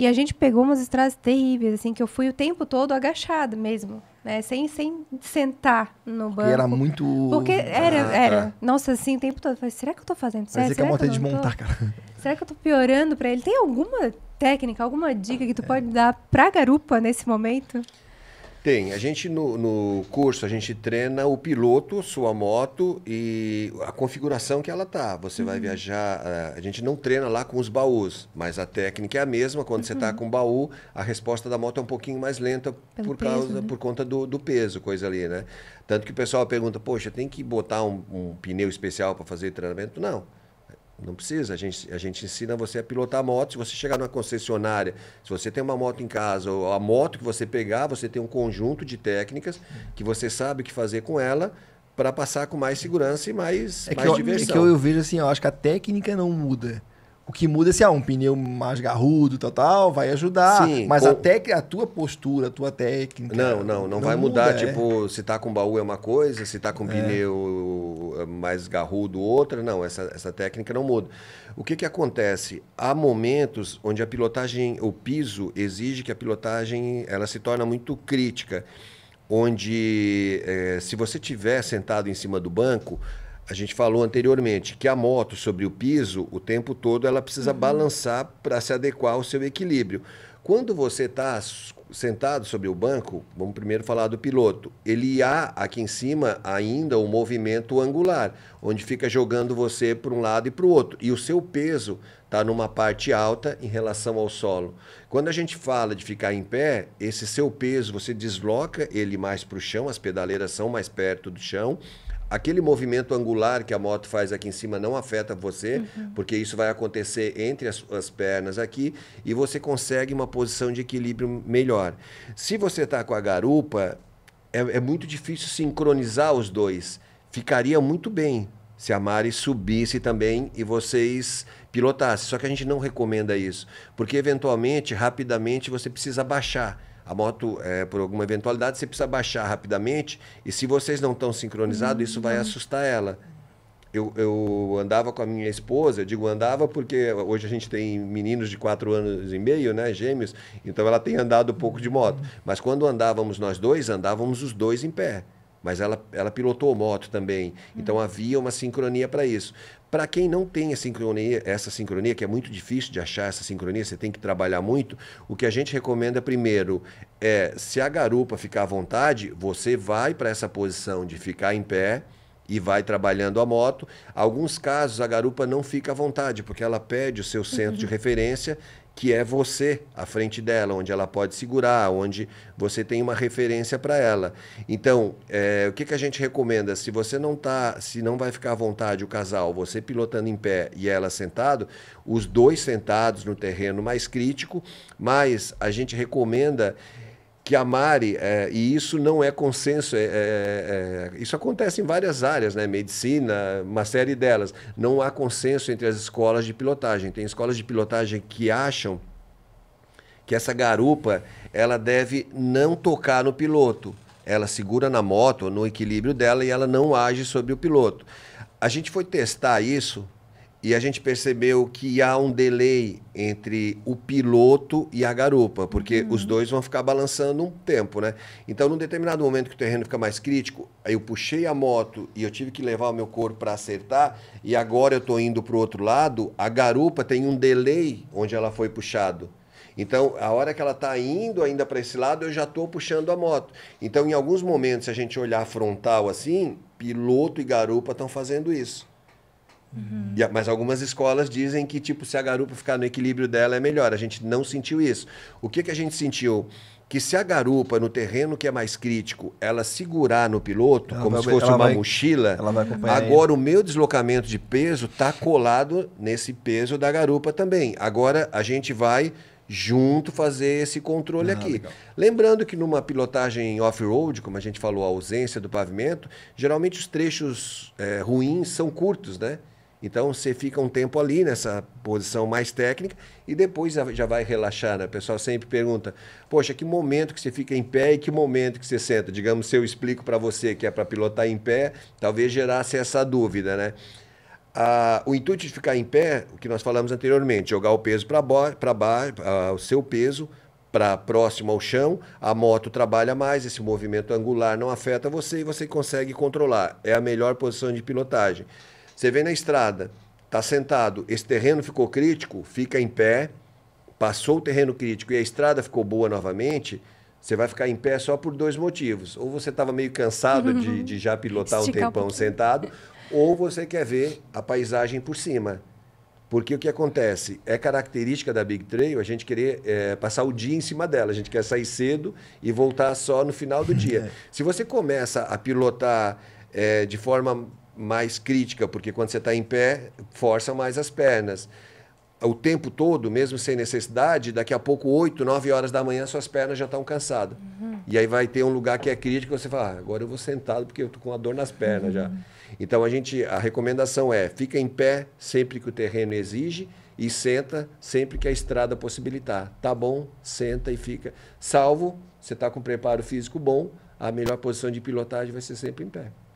E a gente pegou umas estradas terríveis, assim, que eu fui o tempo todo agachado mesmo. Né, sem, sem sentar no banco. Porque era muito. Porque era, ah, era. É. Nossa, assim, o tempo todo. Eu falei, será que eu tô fazendo certo? Mas é que a moto é desmontar, cara. Será que eu tô piorando pra ele? Tem alguma técnica, alguma dica que tu é. pode dar pra garupa nesse momento? Tem. A gente, no, no, curso, a gente treina o piloto, sua moto e a configuração que ela tá. Você uhum. vai viajar. Eh, a gente não treina lá com os baús, mas a técnica é a mesma. Quando uhum. você tá uhum. com o baú, a resposta da moto é um pouquinho mais lenta Pelo por, peso, causa, né? por conta do, do, peso, coisa ali, né? Tanto que o pessoal pergunta, poxa, tem que botar um, um pneu especial para fazer treinamento? Não. Não precisa. A gente, a gente ensina você a pilotar a moto. Se você chegar numa concessionária, se você tem uma moto em casa, ou a moto que você pegar, você tem um conjunto de técnicas que você sabe o que fazer com ela para passar com mais segurança e mais, é mais eu, diversão. É que eu, eu vejo assim, eu acho que a técnica não muda. O que muda é se há ah, um pneu mais garrudo, tal, tal, vai ajudar. Sim, mas com... a, a tua postura, a tua técnica. Não, não, não, não vai muda, mudar. É. Tipo, se tá com baú é uma coisa, se tá com é. pneu eh, mais garrudo, outra. Não, essa, essa técnica não muda. O que, que acontece? Há momentos onde a pilotagem, o piso, exige que a pilotagem ela se torna muito crítica onde eh, se você tiver sentado em cima do banco, a gente falou anteriormente que a moto sobre o piso, o tempo todo, ela precisa uhum. balançar para se adequar ao seu equilíbrio. Quando você está sentado sobre o banco, vamos primeiro falar do piloto. Ele há aqui em cima ainda o um movimento angular, onde fica jogando você para um lado e para o outro. E o seu peso está numa parte alta em relação ao solo. Quando a gente fala de ficar em pé, esse seu peso você desloca ele mais para o chão, as pedaleiras são mais perto do chão aquele movimento angular que a moto faz aqui em cima não afeta você, uhum. porque isso vai acontecer entre as, as, pernas aqui e você consegue uma posição de equilíbrio melhor. Se você está com a garupa, é, é, muito difícil sincronizar os dois. Ficaria muito bem se a Mari subisse também e vocês pilotassem. Só que a gente não recomenda isso, porque eventualmente, rapidamente, você precisa baixar a moto, é, por alguma eventualidade, você precisa baixar rapidamente e se vocês não estão sincronizados, isso vai assustar ela. Eu, eu andava com a minha esposa, digo andava porque hoje a gente tem meninos de 4 anos e meio, né, gêmeos, então ela tem andado um pouco de moto. Mas quando andávamos nós dois, andávamos os dois em pé mas ela, ela pilotou moto também. Então uhum. havia uma sincronia para isso. Para quem não tem sincronia, essa sincronia, que é muito difícil de achar essa sincronia, você tem que trabalhar muito, o que a gente recomenda primeiro é, se a garupa ficar à vontade, você vai para essa posição de ficar em pé, e vai trabalhando a moto. Alguns casos a garupa não fica à vontade, porque ela perde o seu centro uhum. de referência, que é você à frente dela, onde ela pode segurar, onde você tem uma referência para ela. Então, é, o que, que a gente recomenda? Se você não tá, se não vai ficar à vontade o casal, você pilotando em pé e ela sentado, os dois sentados no terreno mais crítico, mas a gente recomenda que a Mari, é, e isso não é consenso, é, é, é, isso acontece em várias áreas, né? Medicina, uma série delas. Não há consenso entre as escolas de pilotagem. Tem escolas de pilotagem que acham que essa garupa ela deve não tocar no piloto. Ela segura na moto, no equilíbrio dela, e ela não age sobre o piloto. A gente foi testar isso e a gente percebeu que há um delay entre o piloto e a garupa, porque uhum. os dois vão ficar balançando um tempo, né? Então, num determinado momento que o terreno fica mais crítico, aí eu puxei a moto e eu tive que levar o meu corpo para acertar, e agora eu estou indo para o outro lado, a garupa tem um delay onde ela foi puxado. Então, a hora que ela está indo ainda para esse lado, eu já estou puxando a moto. Então, em alguns momentos, se a gente olhar frontal assim, piloto e garupa estão fazendo isso. Uhum. E, mas algumas escolas dizem que, tipo, se a garupa ficar no equilíbrio dela é melhor. A gente não sentiu isso. O que, que a gente sentiu? Que se a garupa, no terreno que é mais crítico, ela segurar no piloto, ela como vai, se fosse uma vai, mochila, agora o meu deslocamento de peso está colado nesse peso da garupa também. Agora a gente vai junto fazer esse controle ah, aqui. Legal. Lembrando que numa pilotagem off-road, como a gente falou, a ausência do pavimento, geralmente os trechos é, ruins são curtos, né? Então você fica um tempo ali nessa posição mais técnica e depois já vai relaxar. Né? O pessoal sempre pergunta: poxa, que momento que você fica em pé e que momento que você senta? Digamos, se eu explico para você que é para pilotar em pé, talvez gerasse essa dúvida, né? Ah, o intuito de ficar em pé, o que nós falamos anteriormente, jogar o peso para baixo, ah, o seu peso para próximo ao chão, a moto trabalha mais, esse movimento angular não afeta você e você consegue controlar. É a melhor posição de pilotagem. Você vem na estrada, está sentado, esse terreno ficou crítico, fica em pé, passou o terreno crítico e a estrada ficou boa novamente, você vai ficar em pé só por dois motivos. Ou você estava meio cansado de, uhum. de já pilotar um tempão um sentado, ou você quer ver a paisagem por cima. Porque o que acontece? É característica da Big Trail a gente querer é, passar o dia em cima dela. A gente quer sair cedo e voltar só no final do dia. É. Se você começa a pilotar é, de forma mais crítica, porque quando você está em pé, força mais as pernas. O tempo todo, mesmo sem necessidade, daqui a pouco, 8, 9 horas da manhã, suas pernas já estão cansadas. Uhum. E aí vai ter um lugar que é crítico, você fala, ah, agora eu vou sentado porque eu estou com a dor nas pernas uhum. já. Então a gente, a recomendação é, fica em pé sempre que o terreno exige e senta sempre que a estrada possibilitar. Tá bom? Senta e fica. Salvo, você está com preparo físico bom, a melhor posição de pilotagem vai ser sempre em pé.